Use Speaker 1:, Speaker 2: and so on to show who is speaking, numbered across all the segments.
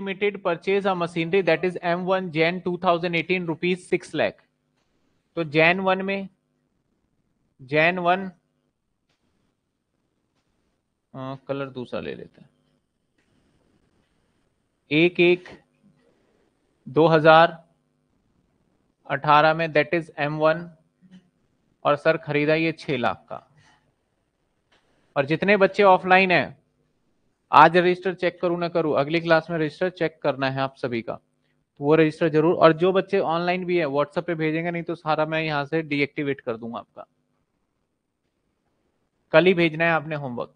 Speaker 1: machinery that is M one Jan two thousand eighteen rupees six lakh तो Jan one में Jain one आ, colour दूसरा ले लेते हैं एक एक दो हजार अठारह में दैट इज एम वन और सर खरीदा ये छह लाख का और जितने बच्चे ऑफलाइन है आज रजिस्टर चेक करूँ ना करूँ अगली क्लास में रजिस्टर चेक करना है आप सभी का तो वो रजिस्टर जरूर और जो बच्चे ऑनलाइन भी है व्हाट्सएप पे भेजेंगे नहीं तो सारा मैं यहाँ से डीएक्टिवेट कर दूंगा आपका कल ही भेजना है आपने होमवर्क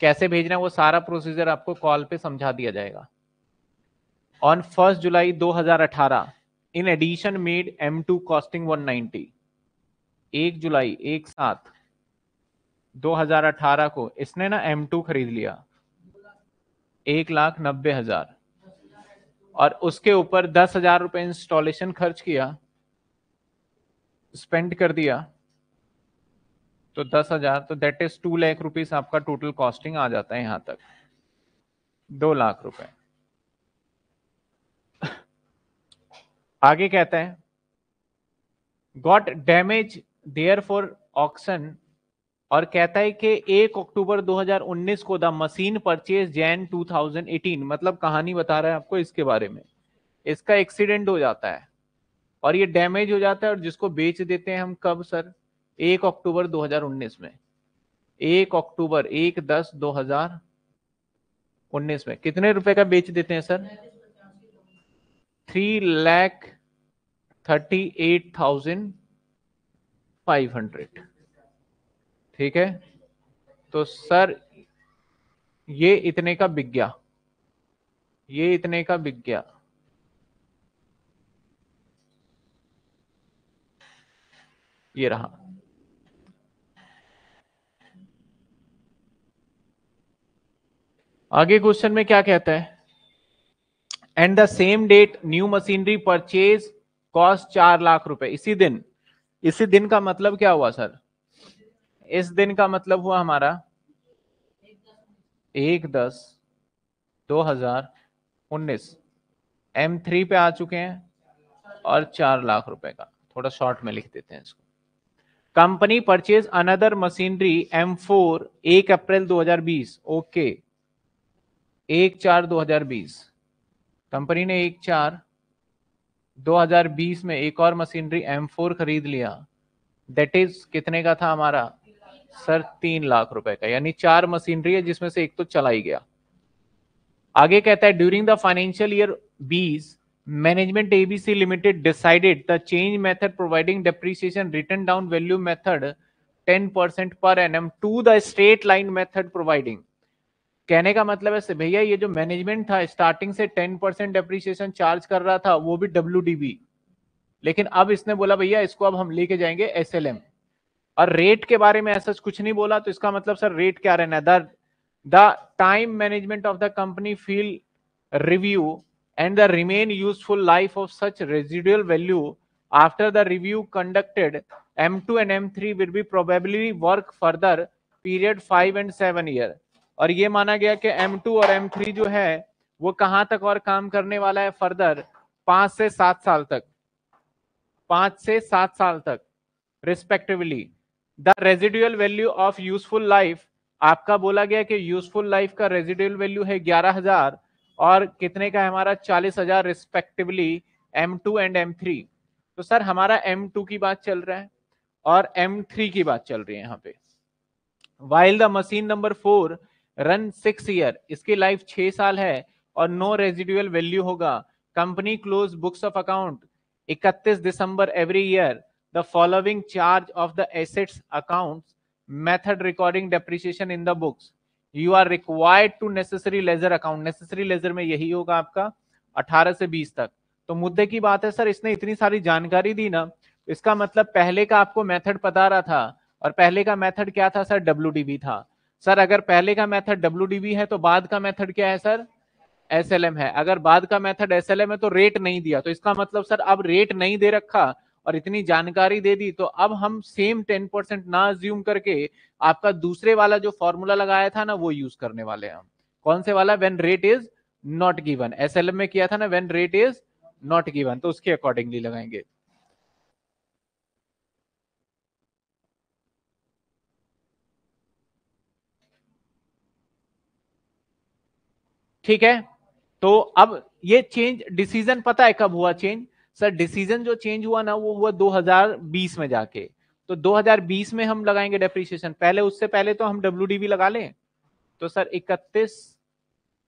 Speaker 1: कैसे भेजना है वो सारा प्रोसीजर आपको कॉल पे समझा दिया जाएगा on first July 2018 in addition made M two costing 190 एक जुलाई एक साथ 2018 को इसने ना एम टू खरीद लिया एक लाख नब्बे हजार और उसके ऊपर दस हजार रुपए इंस्टॉलेशन खर्च किया स्पेंड कर दिया तो दस हजार तो that is two lakh rupees आपका टोटल कॉस्टिंग आ जाता है यहां तक दो लाख रुपए आगे कहते हैं got damage therefore auction और कहता है कि 1 अक्टूबर 2019 को द मशीन परचेज जैन 2018 मतलब कहानी बता रहा है आपको इसके बारे में इसका एक्सीडेंट हो जाता है और ये डैमेज हो जाता है और जिसको बेच देते हैं हम कब सर एक अक्टूबर 2019 में एक अक्टूबर एक दस 2019 में कितने रुपए का बेच देते हैं sir three lakh thirty eight thousand five hundred ठीक है तो सर ये इतने का बिक गया ये इतने का बिक गया ये रहा आगे क्वेश्चन में क्या कहता है and the same date new machinery purchase cost चार लाख रुपए इसी दिन इसी दिन का मतलब क्या हुआ सर इस दिन का मतलब हुआ हमारा एक दस दो हजार उन्नीस एम थ्री पे आ चुके हैं और चार लाख रुपए का थोड़ा शॉर्ट में लिख देते हैं इसको company purchase another machinery M four एक अप्रैल 2020 ओके एक चार 2020 कंपनी ने एक चार 2020 में एक और मशीनरी एम फोर खरीद लिया दैट इज कितने का था हमारा सर तीन लाख रुपए का यानी चार मशीनरी है जिसमें से एक तो चला ही गया आगे कहता है ड्यूरिंग द फाइनेंशियल ईयर बीस management ABC limited decided the change method providing depreciation written down value method 10% पर N M to the straight line method providing कहने का मतलब है भैया ये जो मैनेजमेंट था स्टार्टिंग से 10% परसेंट डेप्रिसिएशन चार्ज कर रहा था वो भी डब्ल्यू लेकिन अब इसने बोला भैया इसको अब हम लेके जाएंगे एस एल एम और रेट के बारे में ऐसा कुछ नहीं बोला तो इसका मतलब सर रेट क्या रहना है the time management of the company feel review and the remain useful life of such residual value after the review conducted M two and M three will be probably work further period five and seven year और ये माना गया कि M two और M three जो है वो कहाँ तक और काम करने वाला है फर्दर पांच से सात साल तक पांच से सात साल तक respectively the residual value of useful life आपका बोला गया कि यूजफुल लाइफ का रेजिडुअल वैल्यू है ग्यारह हजार और कितने का है हमारा चालीस हजार respectively M two and M three तो सर हमारा एम टू की बात चल रहा है और एम थ्री की बात चल रही है यहाँ पे while the machine number four run six year इसकी लाइफ छह साल है और नो रेजिडुअल वैल्यू होगा company close books of account इकतीस दिसंबर every year the following charge of the assets accounts method recording depreciation in the books you are required to necessary ledger account necessary ledger में यही होगा आपका 18 से 20 तक तो मुद्दे की बात है सर इसने इतनी सारी जानकारी दी ना इसका मतलब पहले का आपको मेथड पता रहा था और पहले का मेथड क्या था सर डब्ल्यू था सर अगर पहले का मेथड डब्ल्यू है तो बाद का मेथड क्या है सर एस है अगर बाद का मेथड एस है तो रेट नहीं दिया तो इसका मतलब सर अब रेट नहीं दे रखा और इतनी जानकारी दे दी तो अब हम सेम टेन परसेंट ना ज्यूम करके आपका दूसरे वाला जो फॉर्मूला लगाया था ना वो यूज करने वाले हम कौन से वाला when rate is not given एस में किया था ना when rate is not given तो उसके अकॉर्डिंगली लगाएंगे ठीक है तो अब ये चेंज डिसीजन पता है कब हुआ चेंज सर डिसीजन जो चेंज हुआ ना वो हुआ 2020 में जाके तो 2020 में हम लगाएंगे डेप्रिसिएशन पहले उससे पहले तो हम डब्ल्यू लगा लें तो सर 31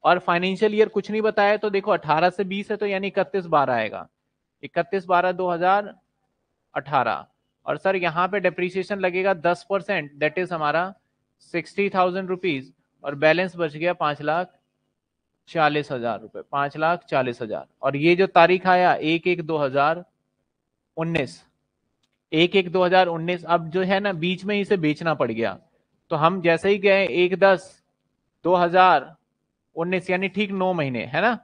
Speaker 1: और फाइनेंशियल ईयर कुछ नहीं बताया तो देखो 18 से 20 है तो यानी इकतीस बारह आएगा इकतीस बारह 2018 और सर यहाँ पे डेप्रिसिएशन लगेगा 10 परसेंट दैट इज हमारा सिक्सटी थाउजेंड रुपीज और बैलेंस बच गया पांच लाख चालीस हजार रुपए पांच लाख चालीस हजार और ये जो तारीख आया एक एक दो हजार उन्नीस एक एक दो हजार उन्नीस अब जो है ना बीच में इसे बेचना पड़ गया तो हम जैसे ही गए एक दस दो हजार उन्नीस यानी ठीक नौ महीने है ना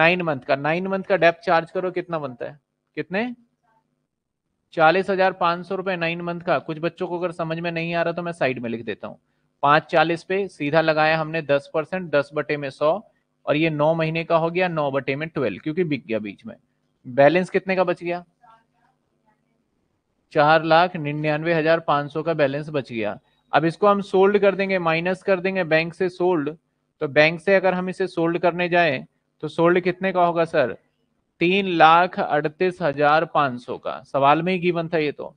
Speaker 1: नाइन मंथ का नाइन मंथ का डेप चार्ज करो कितना बनता है कितने चालीस हजार पांच सौ रुपए नाइन मंथ का कुछ बच्चों को अगर समझ में नहीं आ रहा तो मैं साइड में लिख देता हूँ पांच चालीस पे सीधा लगाया हमने दस परसेंट दस बटे में सौ और ये नौ महीने का हो गया नौ बटे में ट्वेल्व क्योंकि बिक गया बीच में बैलेंस कितने का बच गया चार लाख निन्यानवे हजार पांच सौ का बैलेंस बच गया अब इसको हम सोल्ड कर देंगे माइनस कर देंगे बैंक से सोल्ड तो बैंक से अगर हम इसे सोल्ड करने जाए तो सोल्ड कितने का होगा सर तीन लाख अड़तीस हजार पांच सौ का सवाल में ही गीवन था ये तो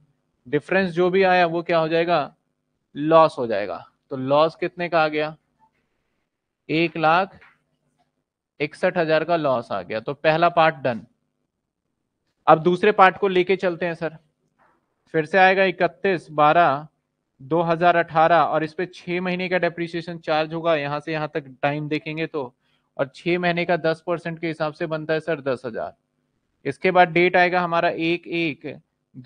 Speaker 1: डिफरेंस जो भी आया वो क्या हो जाएगा लॉस हो जाएगा तो लॉस कितने का आ गया एक लाख इकसठ हजार का लॉस आ गया तो पहला पार्ट डन अब दूसरे पार्ट को लेके चलते हैं सर फिर से आएगा इकतीस बारह 2018 और इस पर छह महीने का डेप्रिसिएशन चार्ज होगा यहां से यहां तक टाइम देखेंगे तो और छह महीने का 10 परसेंट के हिसाब से बनता है सर दस हजार इसके बाद डेट आएगा हमारा एक एक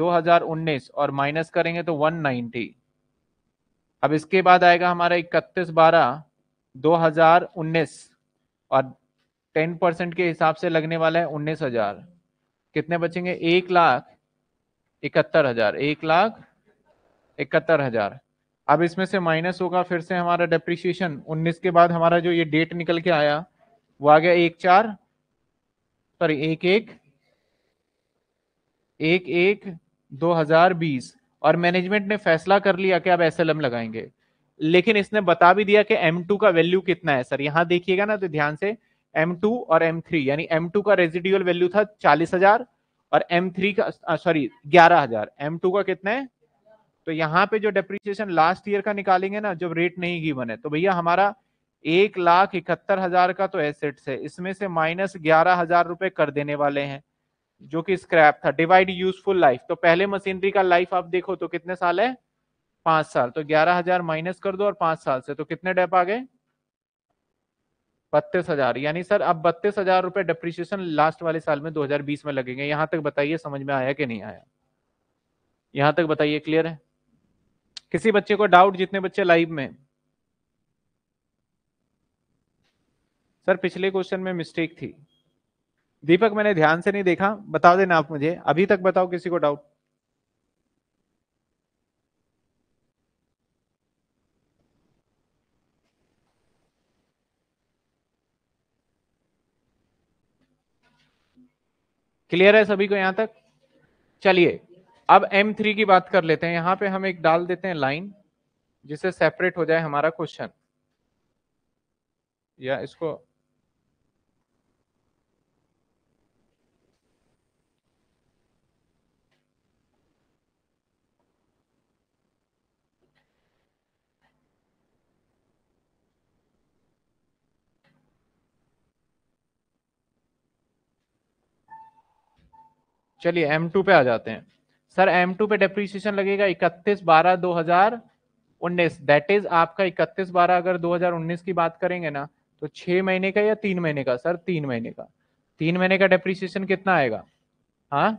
Speaker 1: 2019 और माइनस करेंगे तो 190 अब इसके बाद आएगा हमारा इकतीस बारह 2019 और टेन परसेंट के हिसाब से लगने वाला है उन्नीस हजार कितने बचेंगे एक लाख इकहत्तर हजार एक लाख इकहत्तर हजार अब इसमें से माइनस होगा फिर से हमारा डेप्रिसिएशन उन्नीस के बाद हमारा जो ये डेट निकल के आया वो आ गया एक चार सॉरी एक एक एक एक दो हजार बीस और मैनेजमेंट ने फैसला कर लिया कि अब एस लगाएंगे लेकिन इसने बता भी दिया कि M2 का वैल्यू कितना है सर यहां देखिएगा ना तो ध्यान से एम टू और एम थ्री यानी टू का रेजिडुअल वैल्यू था चालीस हजार और एम थ्री का सॉरी ग्यारह हजार टू का कितना है तो यहाँ पे जो डेप्रिसिएशन लास्ट ईयर का निकालेंगे ना जब रेट नहीं गिवन है तो भैया हमारा एक लाख इकहत्तर हजार का तो एसेट्स है इसमें से माइनस ग्यारह हजार रुपए कर देने वाले हैं जो कि स्क्रैप था डिवाइड यूजफुल लाइफ तो पहले मशीनरी का लाइफ आप देखो तो कितने साल है पांच साल तो ग्यारह हजार माइनस कर दो और पांच साल से तो कितने डेप आ गए बत्तीस हजार यानी सर अब बत्तीस हजार रुपए डिप्रीशिएशन लास्ट वाले साल में 2020 में लगेंगे यहां तक बताइए समझ में आया कि नहीं आया यहां तक बताइए क्लियर है किसी बच्चे को डाउट जितने बच्चे लाइव में सर पिछले क्वेश्चन में मिस्टेक थी दीपक मैंने ध्यान से नहीं देखा बता देना आप मुझे अभी तक बताओ किसी को डाउट क्लियर है सभी को यहां तक चलिए अब M3 की बात कर लेते हैं यहां पे हम एक डाल देते हैं लाइन जिससे सेपरेट हो जाए हमारा क्वेश्चन या इसको चलिए एम टू पे आ जाते हैं सर एम टू पे डेप्रीसिएशन लगेगा इकतीस बारह दो हजार उन्नीस दैट इज आपका इकतीस बारह अगर दो हजार उन्नीस की बात करेंगे ना तो छह महीने का या तीन महीने का सर तीन महीने का तीन महीने का डेप्रीसिएशन कितना आएगा हाँ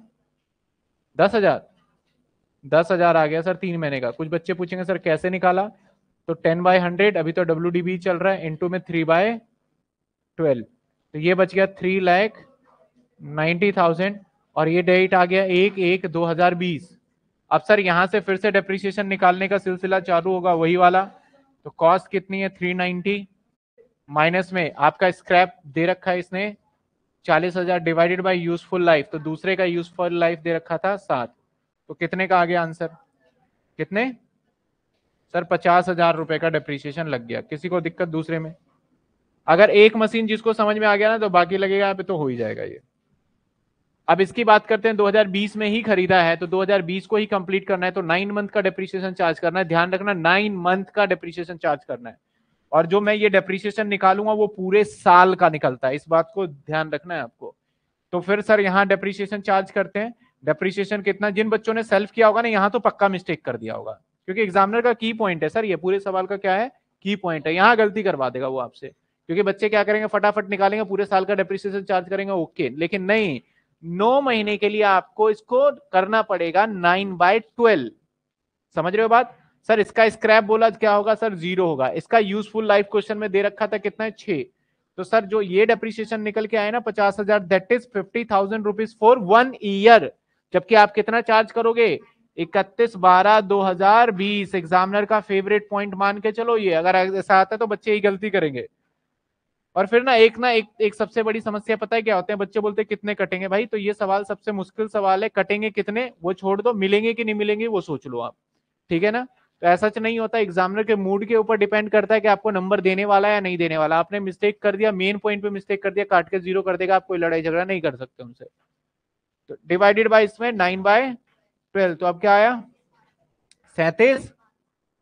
Speaker 1: दस हजार दस हजार आ गया सर तीन महीने का कुछ बच्चे पूछेंगे सर कैसे निकाला तो टेन बाय हंड्रेड अभी तो डब्ल्यू डी बी चल रहा है इंटू में थ्री बाय ट्वेल्व तो ये बच गया थ्री लैख नाइन्टी थाउजेंड और ये डेट आ गया एक एक दो हजार बीस अब सर यहां से फिर से डेप्रिसिएशन निकालने का सिलसिला चालू होगा वही वाला तो कॉस्ट कितनी है थ्री नाइनटी माइनस में आपका स्क्रैप दे रखा है इसने चालीस हजार डिवाइडेड बाई यूजफुल लाइफ तो दूसरे का यूजफुल लाइफ दे रखा था सात तो कितने का आ गया आंसर कितने सर पचास हजार रुपए का डिप्रिसिएशन लग गया किसी को दिक्कत दूसरे में अगर एक मशीन जिसको समझ में आ गया ना तो बाकी लगेगा पे तो हो ही जाएगा ये अब इसकी बात करते हैं 2020 में ही खरीदा है तो 2020 को ही कंप्लीट करना है तो नाइन मंथ का डेप्रिसिएशन चार्ज करना है ध्यान रखना नाइन मंथ का डेप्रिसिएशन चार्ज करना है और जो मैं ये डेप्रिसिएशन निकालूंगा वो पूरे साल का निकलता है इस बात को ध्यान रखना है आपको तो फिर सर यहाँ डेप्रिसिएशन चार्ज करते हैं डेप्रिसिएशन कितना जिन बच्चों ने सेल्फ किया होगा ना यहाँ तो पक्का मिस्टेक कर दिया होगा क्योंकि एग्जामिनर का की पॉइंट है सर ये पूरे सवाल का क्या है की पॉइंट है यहाँ गलती करवा देगा वो आपसे क्योंकि बच्चे क्या करेंगे फटाफट निकालेंगे पूरे साल का डेप्रिसिएशन चार्ज करेंगे ओके लेकिन नहीं नौ महीने के लिए आपको इसको करना पड़ेगा नाइन बाय ट्वेल्व समझ रहे हो बात सर इसका स्क्रैप बोला तो क्या होगा सर जीरो होगा इसका यूजफुल लाइफ क्वेश्चन में दे रखा था कितना है छह तो सर जो ये डेप्रिसिएशन निकल के आए ना पचास हजार that is fifty thousand rupees for one year जबकि आप कितना चार्ज करोगे इकतीस बारह दो हजार बीस एग्जामिनर का फेवरेट पॉइंट मान के चलो ये अगर ऐसा आता है तो बच्चे यही गलती करेंगे और फिर ना एक ना एक एक सबसे बड़ी समस्या पता है क्या होते हैं बच्चे बोलते हैं कितने कटेंगे भाई तो ये सवाल सबसे मुश्किल सवाल है कटेंगे कितने वो छोड़ दो मिलेंगे कि नहीं मिलेंगे वो सोच लो आप ठीक है ना तो ऐसा नहीं होता एग्जामिनर के मूड के ऊपर डिपेंड करता है कि आपको नंबर देने वाला या नहीं देने वाला आपने मिस्टेक कर दिया मेन पॉइंट पे मिस्टेक कर दिया काट के जीरो कर देगा आप कोई लड़ाई झगड़ा नहीं कर सकते उनसे तो डिवाइडेड बाय इसमें नाइन बाय ट्वेल्व तो अब क्या आया सैतीस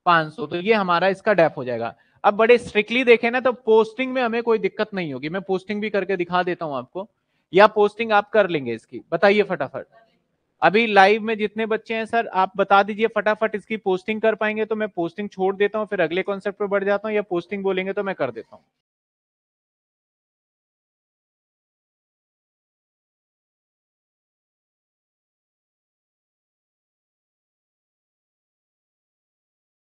Speaker 1: पांच सौ तो ये हमारा इसका डेप हो जाएगा अब बड़े स्ट्रिक्टली देखे ना तो पोस्टिंग में हमें कोई दिक्कत नहीं होगी मैं पोस्टिंग भी करके दिखा देता हूं आपको या पोस्टिंग आप कर लेंगे इसकी बताइए फटाफट अभी लाइव में जितने बच्चे हैं सर आप बता दीजिए फटाफट इसकी पोस्टिंग कर पाएंगे तो मैं पोस्टिंग छोड़ देता हूँ फिर अगले कॉन्सेप्ट पे बढ़ जाता हूँ या पोस्टिंग बोलेंगे तो मैं कर देता हूँ